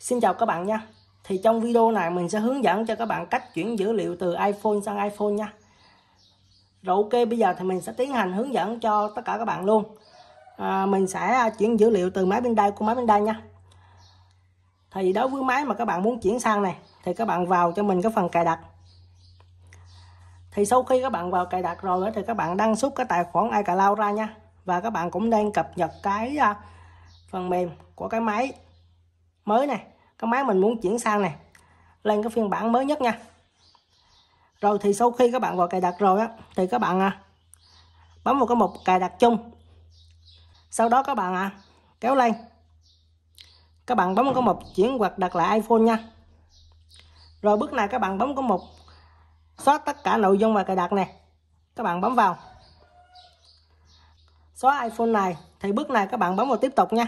Xin chào các bạn nha Thì trong video này mình sẽ hướng dẫn cho các bạn cách chuyển dữ liệu từ iPhone sang iPhone nha Rồi ok bây giờ thì mình sẽ tiến hành hướng dẫn cho tất cả các bạn luôn à, Mình sẽ chuyển dữ liệu từ máy bên đây của máy bên đây nha Thì đối với máy mà các bạn muốn chuyển sang này Thì các bạn vào cho mình cái phần cài đặt Thì sau khi các bạn vào cài đặt rồi thì các bạn đăng xuất cái tài khoản iCloud ra nha Và các bạn cũng đang cập nhật cái à, phần mềm của cái máy mới này cái máy mình muốn chuyển sang này lên cái phiên bản mới nhất nha rồi thì sau khi các bạn vào cài đặt rồi á thì các bạn à, bấm vào cái mục cài đặt chung sau đó các bạn à, kéo lên các bạn bấm vào cái mục chuyển hoặc đặt lại iPhone nha rồi bước này các bạn bấm có mục xóa tất cả nội dung và cài đặt này các bạn bấm vào xóa iPhone này thì bước này các bạn bấm vào tiếp tục nha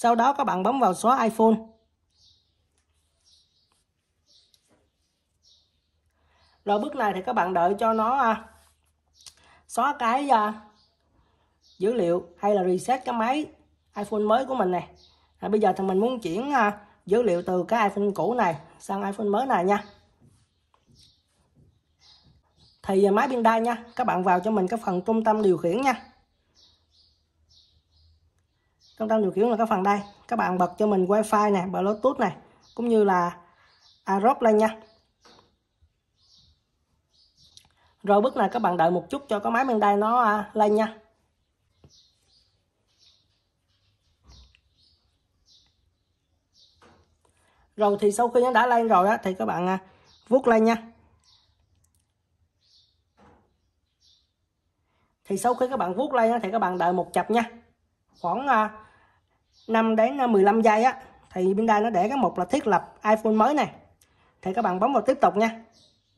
sau đó các bạn bấm vào xóa iPhone. Rồi bước này thì các bạn đợi cho nó à, xóa cái à, dữ liệu hay là reset cái máy iPhone mới của mình này. À, bây giờ thì mình muốn chuyển à, dữ liệu từ cái iPhone cũ này sang iPhone mới này nha thì máy biên đai nha các bạn vào cho mình cái phần trung tâm điều khiển nha trung tâm điều khiển là cái phần đây các bạn bật cho mình wifi này bluetooth này cũng như là aerob lên nha rồi bước này các bạn đợi một chút cho cái máy bên đây nó à, lên nha rồi thì sau khi nó đã lên rồi á thì các bạn à, vuốt lên nha thì sau khi các bạn vuốt lên á, thì các bạn đợi một chập nha khoảng à, 5 đến 15 à, giây á thì bên đây nó để cái mục là thiết lập iPhone mới này thì các bạn bấm vào tiếp tục nha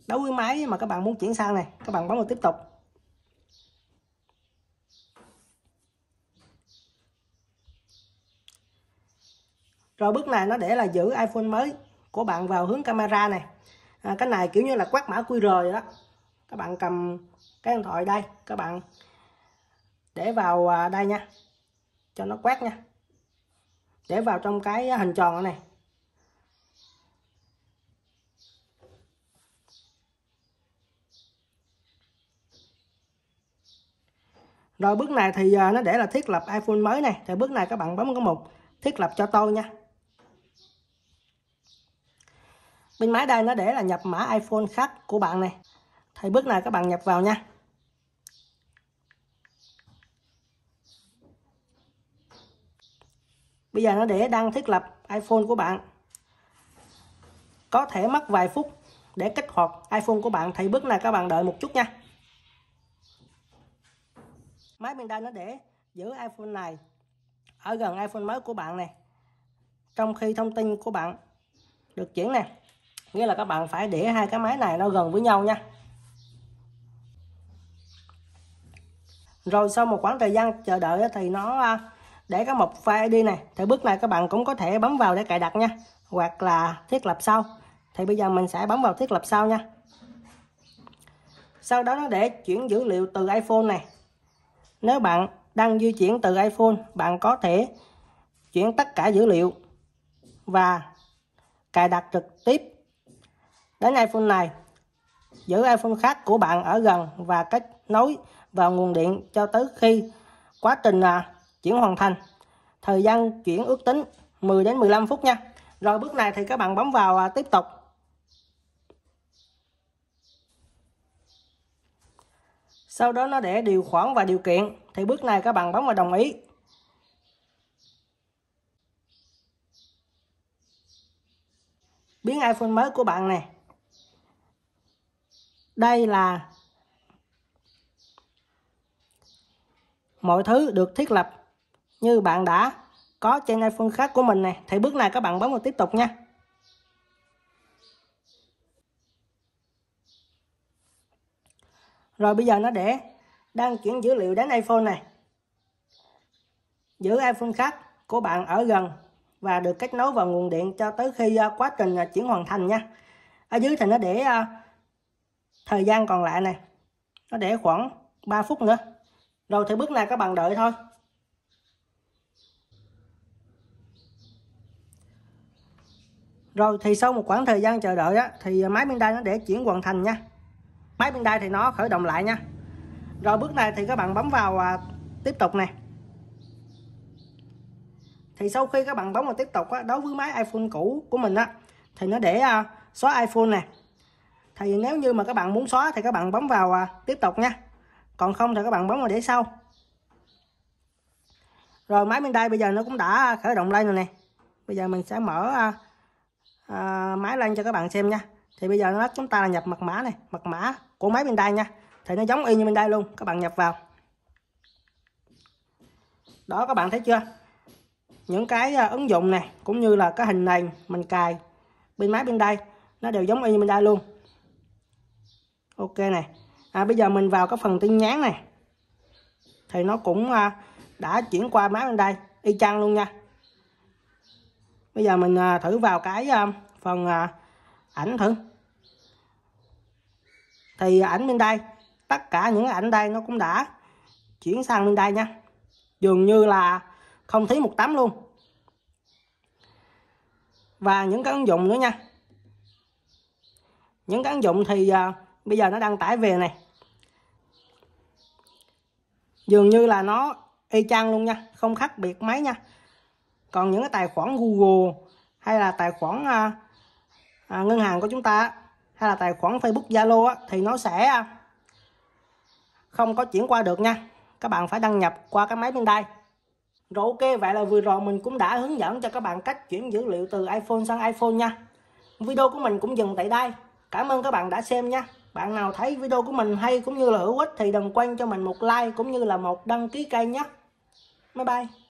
đối với máy mà các bạn muốn chuyển sang này các bạn bấm vào tiếp tục rồi bước này nó để là giữ iPhone mới của bạn vào hướng camera này à, cái này kiểu như là quét mã QR rồi đó các bạn cầm cái điện thoại đây các bạn để vào à, đây nha cho nó quét nha để vào trong cái à, hình tròn này Rồi bước này thì à, nó để là thiết lập iPhone mới này. Thì bước này các bạn bấm có một thiết lập cho tôi nha. Bên máy đây nó để là nhập mã iPhone khác của bạn này. Thì bước này các bạn nhập vào nha. bây giờ nó để đăng thiết lập iPhone của bạn có thể mất vài phút để kích hoạt iPhone của bạn thì bước này các bạn đợi một chút nha máy bên đây nó để giữ iPhone này ở gần iPhone mới của bạn này trong khi thông tin của bạn được chuyển nè nghĩa là các bạn phải để hai cái máy này nó gần với nhau nha rồi sau một khoảng thời gian chờ đợi thì nó à, để có một file ID này thì bước này các bạn cũng có thể bấm vào để cài đặt nha hoặc là thiết lập sau thì bây giờ mình sẽ bấm vào thiết lập sau nha sau đó nó để chuyển dữ liệu từ iPhone này nếu bạn đang di chuyển từ iPhone bạn có thể chuyển tất cả dữ liệu và cài đặt trực tiếp đến iPhone này giữ iPhone khác của bạn ở gần và kết nối vào nguồn điện cho tới khi quá trình à, chuyển hoàn thành thời gian chuyển ước tính 10 đến 15 phút nha rồi bước này thì các bạn bấm vào à, tiếp tục sau đó nó để điều khoản và điều kiện thì bước này các bạn bấm vào đồng ý biến iPhone mới của bạn này đây là mọi thứ được thiết lập như bạn đã có trên iPhone khác của mình này thì bước này các bạn bấm vào tiếp tục nha rồi bây giờ nó để đang chuyển dữ liệu đến iPhone này giữ iPhone khác của bạn ở gần và được kết nối vào nguồn điện cho tới khi à, quá trình à, chuyển hoàn thành nha ở dưới thì nó để à, thời gian còn lại này nó để khoảng 3 phút nữa rồi thì bước này các bạn đợi thôi rồi thì sau một khoảng thời gian chờ đợi á, thì à, máy bên đây nó để chuyển hoàn thành nha máy bên đây thì nó khởi động lại nha rồi bước này thì các bạn bấm vào à, tiếp tục nè thì sau khi các bạn bấm vào tiếp tục á, đối với máy iPhone cũ của mình á thì nó để à, xóa iPhone nè thì nếu như mà các bạn muốn xóa thì các bạn bấm vào à, tiếp tục nha còn không thì các bạn bấm vào để sau rồi máy bên đây bây giờ nó cũng đã khởi động lên rồi nè bây giờ mình sẽ mở à, à, máy lên cho các bạn xem nha thì bây giờ nó chúng ta là nhập mật mã này mật mã của máy bên đây nha thì nó giống y như bên đây luôn các bạn nhập vào đó các bạn thấy chưa những cái ờ, ứng dụng này cũng như là cái hình này mình cài bên máy bên đây nó đều giống y như bên đây luôn ok này à, bây giờ mình vào cái phần tin nhắn này thì nó cũng ờ, đã chuyển qua máy bên đây y chang luôn nha bây giờ mình à, thử vào cái à, phần à, ảnh thử thì ảnh bên đây tất cả những ảnh đây nó cũng đã chuyển sang bên đây nha dường như là không thấy một tấm luôn và những cái ứng dụng nữa nha những cái ứng dụng thì uh, bây giờ nó đang tải về này dường như là nó y chang luôn nha không khác biệt mấy nha còn những cái tài khoản Google hay là tài khoản à, à, ngân hàng của chúng ta hay là tài khoản Facebook Zalo thì nó sẽ à, không có chuyển qua được nha các bạn phải đăng nhập qua cái máy bên đây rồi ok vậy là vừa rồi mình cũng đã hướng dẫn cho các bạn cách chuyển dữ liệu từ iPhone sang iPhone nha video của mình cũng dừng tại đây cảm ơn các bạn đã xem nha bạn nào thấy video của mình hay cũng như là hữu ích thì đừng quên cho mình một like cũng như là một đăng ký kênh nhé bye bye